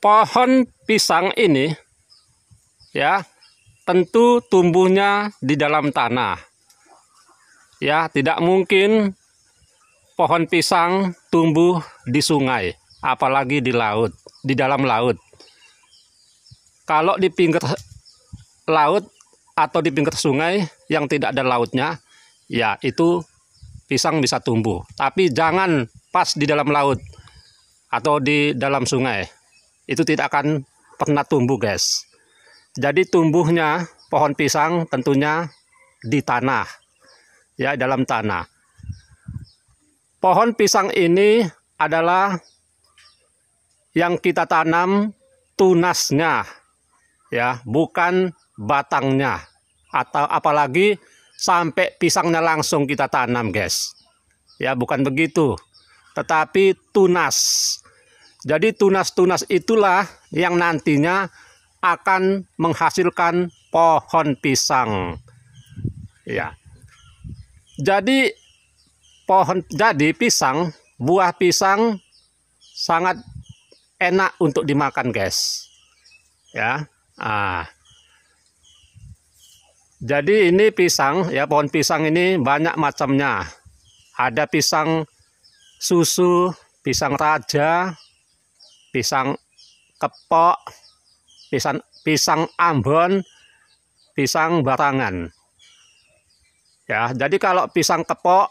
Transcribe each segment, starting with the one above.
pohon pisang ini ya tentu tumbuhnya di dalam tanah. Ya, tidak mungkin pohon pisang tumbuh di sungai, apalagi di laut, di dalam laut. Kalau di pinggir laut atau di pinggir sungai yang tidak ada lautnya, ya itu pisang bisa tumbuh. Tapi jangan pas di dalam laut atau di dalam sungai itu tidak akan pernah tumbuh guys jadi tumbuhnya pohon pisang tentunya di tanah ya dalam tanah pohon pisang ini adalah yang kita tanam tunasnya ya bukan batangnya atau apalagi sampai pisangnya langsung kita tanam guys ya bukan begitu tetapi tunas jadi tunas-tunas itulah yang nantinya akan menghasilkan pohon pisang. Ya. Jadi pohon jadi pisang, buah pisang sangat enak untuk dimakan, guys. Ya. Ah. Jadi ini pisang, ya pohon pisang ini banyak macamnya. Ada pisang susu, pisang raja, pisang kepok, pisang pisang Ambon, pisang barangan. Ya, jadi kalau pisang kepok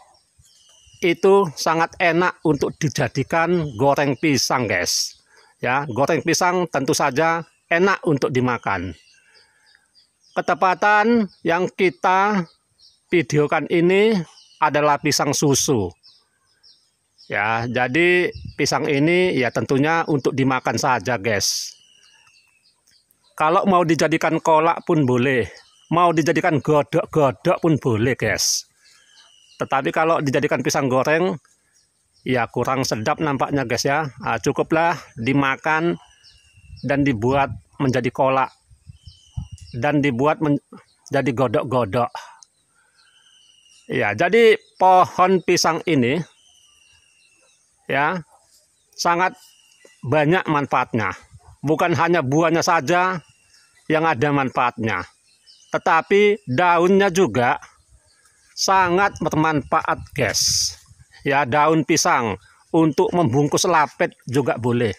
itu sangat enak untuk dijadikan goreng pisang, guys. Ya, goreng pisang tentu saja enak untuk dimakan. Ketepatan yang kita videokan ini adalah pisang susu. Ya, jadi pisang ini ya tentunya untuk dimakan saja, guys. Kalau mau dijadikan kolak pun boleh, mau dijadikan godok-godok pun boleh, guys. Tetapi kalau dijadikan pisang goreng, ya kurang sedap nampaknya, guys ya. Nah, cukuplah dimakan dan dibuat menjadi kolak dan dibuat menjadi godok-godok. Ya, jadi pohon pisang ini ya sangat banyak manfaatnya. Bukan hanya buahnya saja yang ada manfaatnya, tetapi daunnya juga sangat bermanfaat, guys. Ya, daun pisang untuk membungkus lapet juga boleh.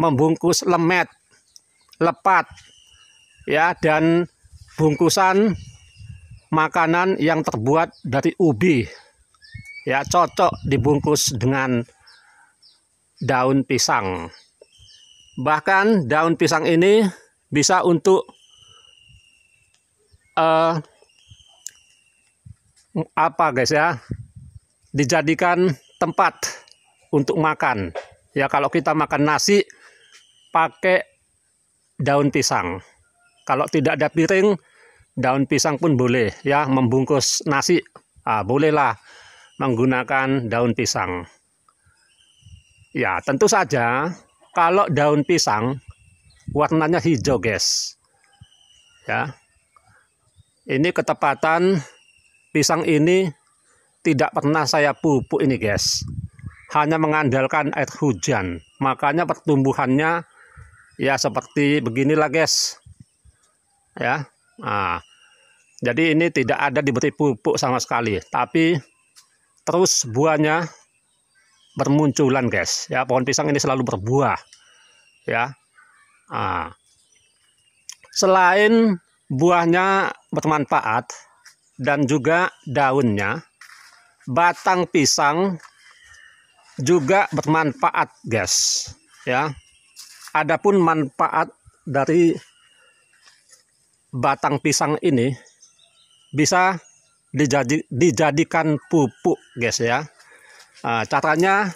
Membungkus lemet, lepat, ya, dan bungkusan makanan yang terbuat dari ubi. Ya, cocok dibungkus dengan daun pisang. Bahkan daun pisang ini bisa untuk uh, apa guys ya? Dijadikan tempat untuk makan. Ya kalau kita makan nasi pakai daun pisang. Kalau tidak ada piring, daun pisang pun boleh ya membungkus nasi. Ah, bolehlah menggunakan daun pisang. Ya, tentu saja kalau daun pisang warnanya hijau, guys. Ya. Ini ketepatan pisang ini tidak pernah saya pupuk ini, guys. Hanya mengandalkan air hujan. Makanya pertumbuhannya ya seperti beginilah, guys. Ya. Nah, jadi ini tidak ada diberi pupuk sama sekali, tapi terus buahnya bermunculan guys ya pohon pisang ini selalu berbuah ya nah. selain buahnya bermanfaat dan juga daunnya batang pisang juga bermanfaat guys ya adapun manfaat dari batang pisang ini bisa dijadi, dijadikan pupuk guys ya Nah, caranya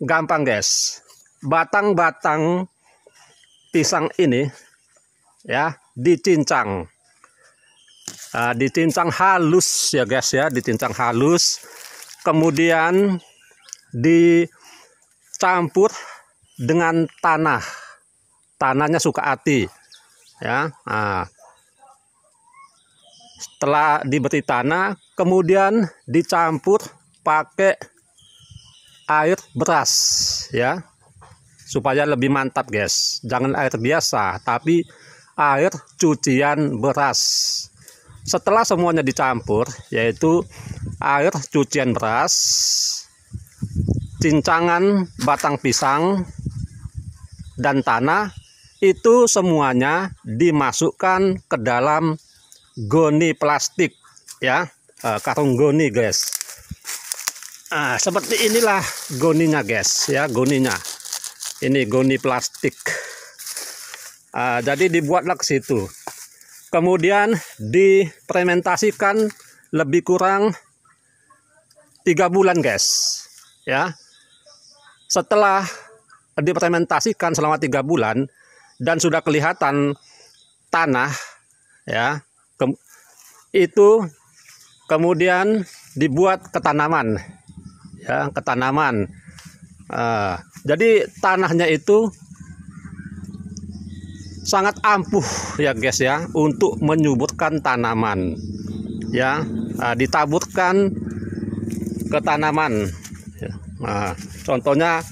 gampang guys. Batang-batang pisang ini ya dicincang. Nah, dicincang halus ya guys ya, dicincang halus. Kemudian dicampur dengan tanah. Tanahnya suka hati. Ya. Nah, setelah diberi tanah kemudian dicampur pakai air beras ya supaya lebih mantap guys jangan air biasa tapi air cucian beras setelah semuanya dicampur yaitu air cucian beras cincangan batang pisang dan tanah itu semuanya dimasukkan ke dalam goni plastik ya eh, karung goni guys Nah, seperti inilah goninya guys ya goninya ini goni plastik nah, jadi dibuatlah ke situ kemudian dipermentasikan lebih kurang tiga bulan guys ya setelah dipermentasikan selama tiga bulan dan sudah kelihatan tanah ya ke, itu kemudian dibuat ketanaman ya ke tanaman uh, ah, jadi tanahnya itu sangat ampuh ya guys ya untuk menyubutkan tanaman ya uh, ah, ditaburkan ke tanaman nah, contohnya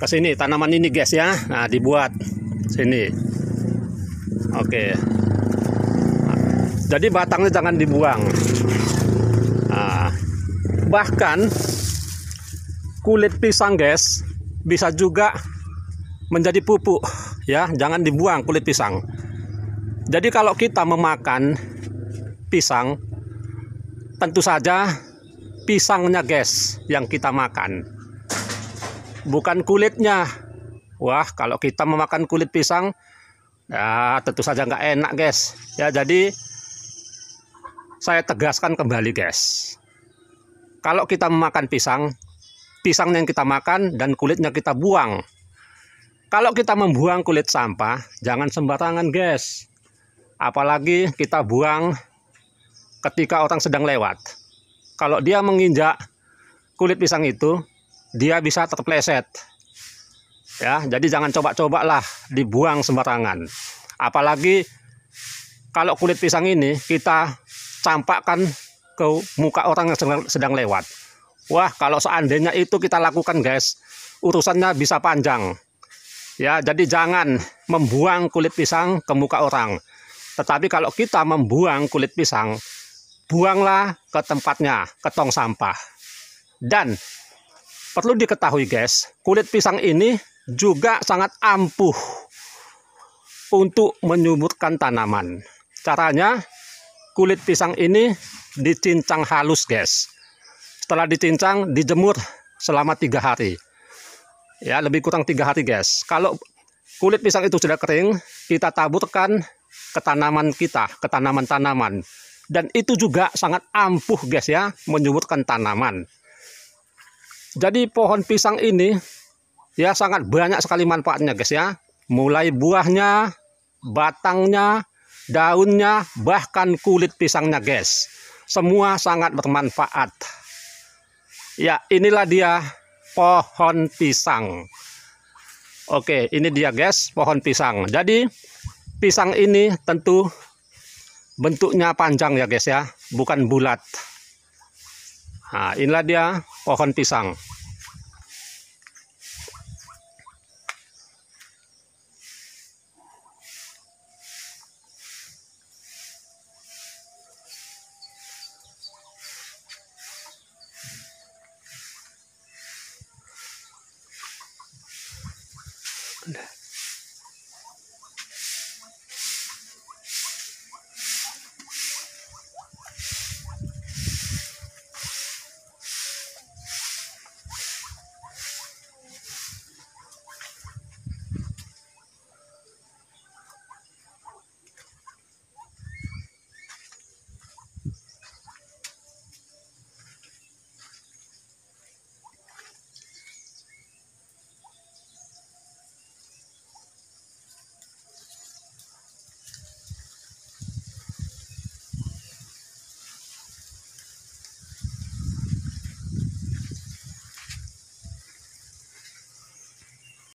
ke sini tanaman ini guys ya nah dibuat sini oke nah, jadi batangnya jangan dibuang nah, bahkan kulit pisang guys bisa juga menjadi pupuk ya jangan dibuang kulit pisang jadi kalau kita memakan pisang tentu saja pisangnya guys yang kita makan bukan kulitnya wah kalau kita memakan kulit pisang ya tentu saja nggak enak guys ya jadi saya tegaskan kembali guys kalau kita memakan pisang pisangnya yang kita makan, dan kulitnya kita buang. Kalau kita membuang kulit sampah, jangan sembarangan guys. Apalagi kita buang ketika orang sedang lewat. Kalau dia menginjak kulit pisang itu, dia bisa terpleset. Ya, jadi jangan coba-cobalah dibuang sembarangan. Apalagi kalau kulit pisang ini kita campakkan ke muka orang yang sedang lewat. Wah, kalau seandainya itu kita lakukan, guys, urusannya bisa panjang. Ya, jadi jangan membuang kulit pisang ke muka orang. Tetapi kalau kita membuang kulit pisang, buanglah ke tempatnya, ke tong sampah. Dan perlu diketahui guys, kulit pisang ini juga sangat ampuh untuk menyuburkan tanaman. Caranya kulit pisang ini dicincang halus guys setelah dicincang dijemur selama tiga hari ya lebih kurang tiga hari guys kalau kulit pisang itu sudah kering kita taburkan ke tanaman kita ke tanaman-tanaman dan itu juga sangat ampuh guys ya menyuburkan tanaman jadi pohon pisang ini ya sangat banyak sekali manfaatnya guys ya mulai buahnya batangnya daunnya bahkan kulit pisangnya guys semua sangat bermanfaat Ya, inilah dia pohon pisang. Oke, ini dia guys, pohon pisang. Jadi, pisang ini tentu bentuknya panjang ya guys ya, bukan bulat. Nah, inilah dia pohon pisang. around.